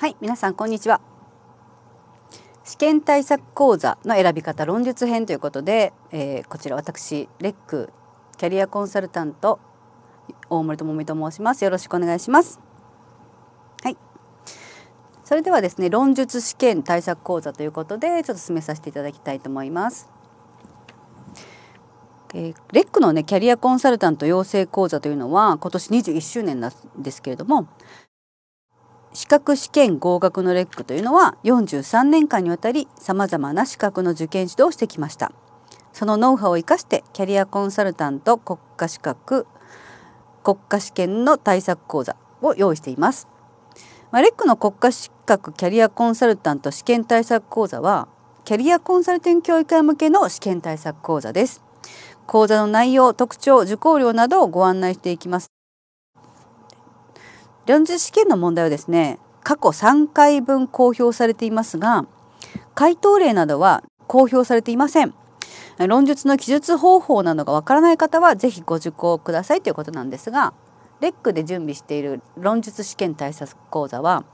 はい皆さんこんにちは試験対策講座の選び方論述編ということで、えー、こちら私レックキャリアコンサルタント大森智美と申しますよろしくお願いしますはいそれではですね論述試験対策講座ということでちょっと進めさせていただきたいと思いますえー、レックのねキャリアコンサルタント養成講座というのは今年21周年なんですけれども資格試験合格のレックというのは43年間にわたりさまざまな資格の受験指導をしてきましたそのノウハウを生かしてキャリアコンサルタント国家資格国家試験の対策講座を用意しています、まあ、レックの国家資格キャリアコンサルタント試験対策講座はキャリアコンサルティング協議会向けの試験対策講座です講座の内容特徴受講料などをご案内していきます論実試験の問題はですね過去3回分公表されていますが回答例などは公表されていません論述の記述方法などがわからない方は是非ご受講くださいということなんですがレックで準備している論述試験対策講座は、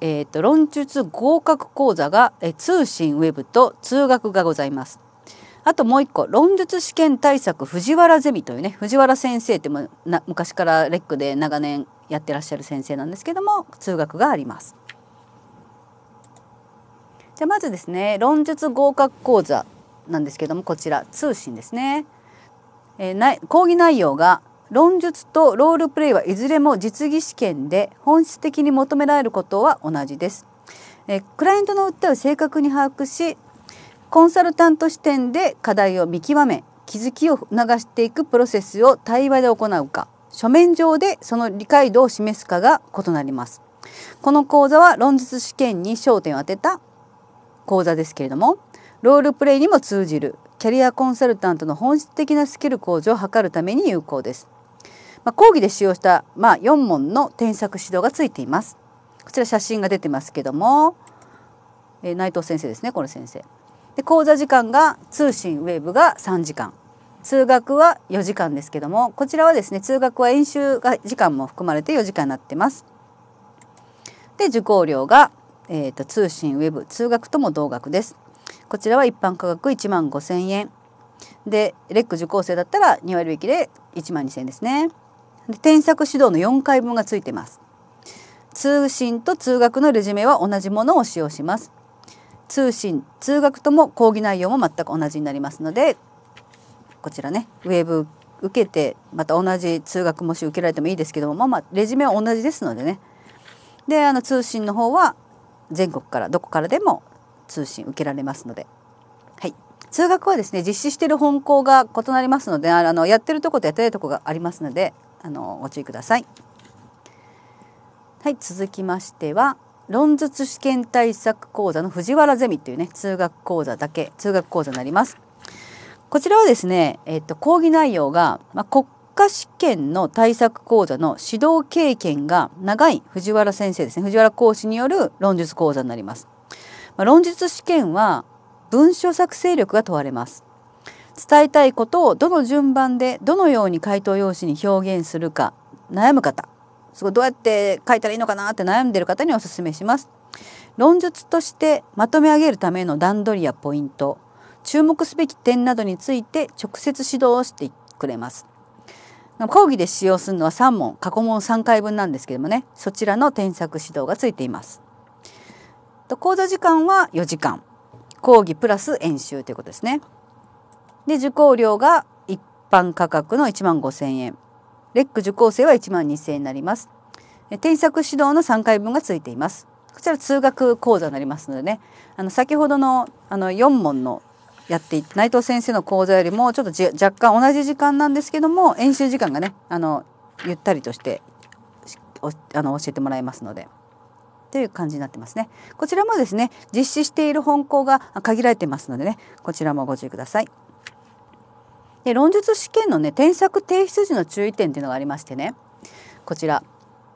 えーと、論述合格講座が、え通信ウェブと通学がございます。あともう一個論述試験対策藤原ゼミというね藤原先生ってもな昔からレックで長年やってらっしゃる先生なんですけども通学があります。じゃまずですね論述合格講座なんですけどもこちら通信ですね、えー、な講義内容が論述とロールプレイはいずれも実技試験で本質的に求められることは同じです、えー、クライアントの訴えを正確に把握しコンサルタント視点で課題を見極め気づきを促していくプロセスを対話で行うか書面上でその理解度を示すかが異なります。この講座は論述試験に焦点を当てた講座ですけれどもロールプレイにも通じるキャリアコンサルタントの本質的なスキル向上を図るために有効です。まあ、講義で使用した、まあ、4問の添削指導がついています。こちら写真が出てますけども、えー、内藤先生ですねこの先生。で講座時間が通信ウェーブが3時間通学は4時間ですけどもこちらはですね通学は演習が時間も含まれて4時間になってます。で受講料が、えーと、通信ウェブ通学とも同額です。こちらは一般価格1万5000円でレック受講生だったら2割引きで1万2000円ですね。で添削指導の4回分がついてます。通信と通学のレジュメは同じものを使用します。通信通学とも講義内容も全く同じになりますのでこちらねウェーブ受けてまた同じ通学模試受けられてもいいですけどもまあまあレジュメは同じですのでねであの通信の方は全国からどこからでも通信受けられますので、はい、通学はですね実施している本校が異なりますのであのやってるとことやってないとこがありますのであのご注意ください。はい続きましては論述試験対策講座の藤原ゼミというね通学講座だけ通学講座になります。こちらはですね、えっと、講義内容が、まあ、国家試験の対策講座の指導経験が長い藤原先生ですね藤原講師による論述講座になります。まあ、論述試験は文書作成力が問われます。伝えたいことをどの順番でどのように回答用紙に表現するか悩む方すごいどうやって書いたらいいのかなって悩んでる方におすすめします。論述としてまとめ上げるための段取りやポイント注目すべき点などについて直接指導をしてくれます。講義で使用するのは3問過去問3回分なんですけどもねそちらの添削指導がついています。講座時間は4時間講義プラス演習ということですね。で受講料が一般価格の1万5千円レック受講生は1万2千円になります。添削指導の3回分がついています。こちら通学講座になりますのでねあの先ほどのあの4問のやっていって内藤先生の講座よりもちょっとじ若干同じ時間なんですけども演習時間がねあのゆったりとしてあの教えてもらえますので。という感じになってますね。こちらもですね、実施している本校が限られてますのでね、こちらもご注意ください。で、論述試験のね、添削提出時の注意点というのがありましてね、こちら、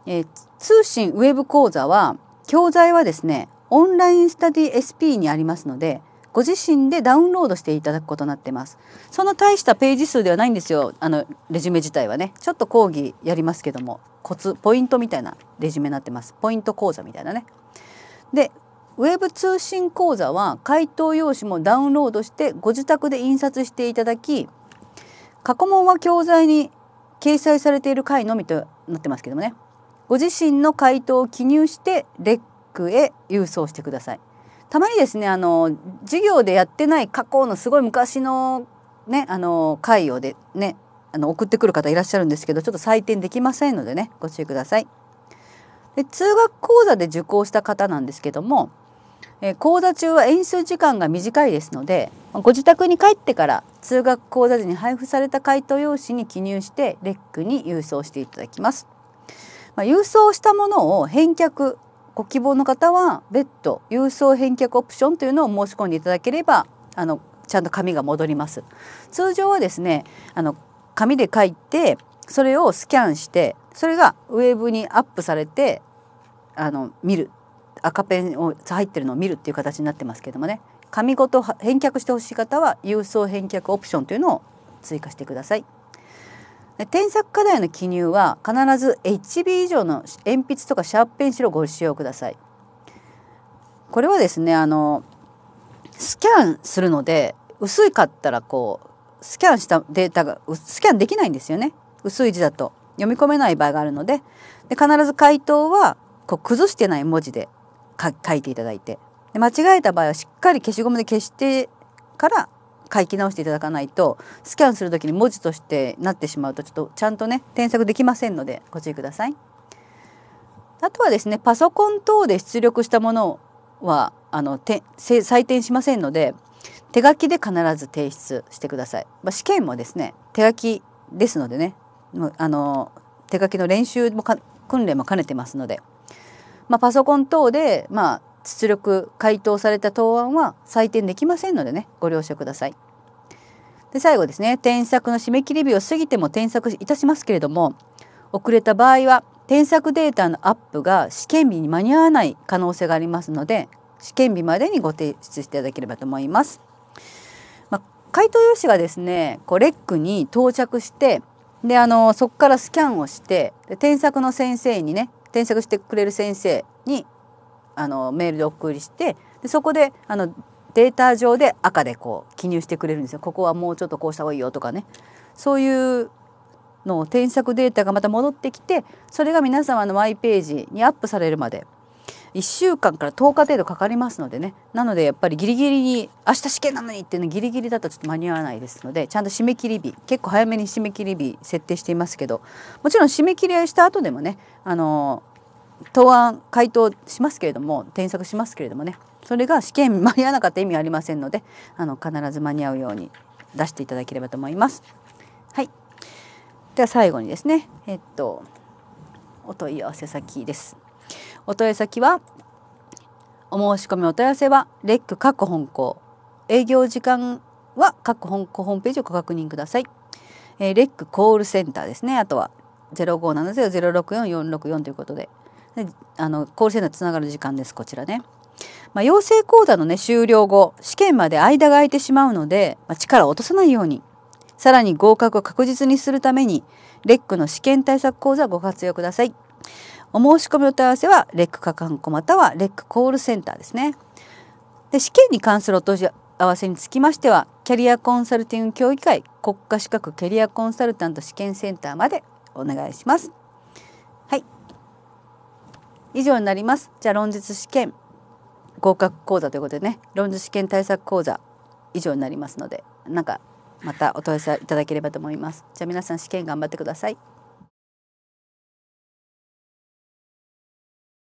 えー、通信ウェブ講座は、教材はですね、オンラインスタディ SP にありますので、ご自身でダウンロードしていただくことになってます。その大したページ数ではないんですよ。あの、レジュメ自体はね。ちょっと講義やりますけども、コツ、ポイントみたいなレジュメになってます。ポイント講座みたいなね。で、ウェブ通信講座は回答用紙もダウンロードしてご自宅で印刷していただき、過去問は教材に掲載されている回のみとなってますけどもね。ご自身の回答を記入してレックへ郵送してください。たまにですねあの授業でやってない過去のすごい昔のねあの回をでねあの送ってくる方いらっしゃるんですけどちょっと採点できませんのでねご注意ください。で通学講座で受講した方なんですけども、え講座中は演習時間が短いですのでご自宅に帰ってから通学講座時に配布された回答用紙に記入してレックに郵送していただきます。まあ、郵送したものを返却ご希望の方は別途郵送返却オプションというのを申し込んでいただければあのちゃんと紙が戻ります通常はですねあの紙で書いてそれをスキャンしてそれがウェブにアップされてあの見る赤ペンを入ってるのを見るっていう形になってますけどもね紙ごと返却してほしい方は郵送返却オプションというのを追加してください。添削課題の記入は必ず HB 以上の鉛筆とかシャープペンシルをご使用ください。これはですねあのスキャンするので薄いかったらこうスキャンしたデータがスキャンできないんですよね薄い字だと読み込めない場合があるのでで必ず回答はこう崩してない文字で書いていただいてで間違えた場合はしっかり消しゴムで消してから書き直していただかないとスキャンするときに文字としてなってしまうとちょっとちゃんとね添削できませんのでご注意ください。あとはですねパソコン等で出力したものはあのて採点しませんので手書きで必ず提出してください。まあ、試験もですね手書きですのでねあの手書きの練習もか訓練も兼ねてますので、まあ、パソコン等で、まあ、出力回答された答案は採点できませんのでねご了承ください。で最後ですね添削の締め切り日を過ぎても添削いたしますけれども遅れた場合は添削データのアップが試験日に間に合わない可能性がありますので試験日までにご提出していただければと思います。まあ、回答用紙がですねこうレックに到着してであのそこからスキャンをして添削の先生にね添削してくれる先生にあのメールで送りしてでそこであのデータ上で赤でこう記入してくれるんですよここはもうちょっとこうした方がいいよとかねそういうのを添削データがまた戻ってきてそれが皆様のマイページにアップされるまで1週間から10日程度かかりますのでねなのでやっぱりギリギリに明日試験なのにっていうのギリギリだとちょっと間に合わないですのでちゃんと締め切り日結構早めに締め切り日設定していますけどもちろん締め切りした後でもねあの答案回答しますけれども添削しますけれどもねそれが試験間に合わなかった意味はありませんのであの必ず間に合うように出していただければと思います。はい、では最後にですね、えっと、お問い合わせ先です。お問い合わせ先はお申し込みお問い合わせはレック各本校営業時間は各本校ホームページをご確認ください。えー、レックコールセンターですねあとは0570-064-464ということであのコールセンターつながる時間ですこちらね。まあ、養成講座の、ね、終了後試験まで間が空いてしまうので、まあ、力を落とさないようにさらに合格を確実にするためにレックの試験対策講座をご活用ください。お申し込みの問い合わせはレックかかんこまたはレックコールセンターですね。で試験に関するお問い合わせにつきましてはキャリアコンサルティング協議会国家資格キャリアコンサルタント試験センターまでお願いします。以上になります。じゃあ論述試験合格講座ということでね論述試験対策講座以上になりますのでなんかまたお問い合わせいただければと思います。じゃあ皆さん試験頑張ってください。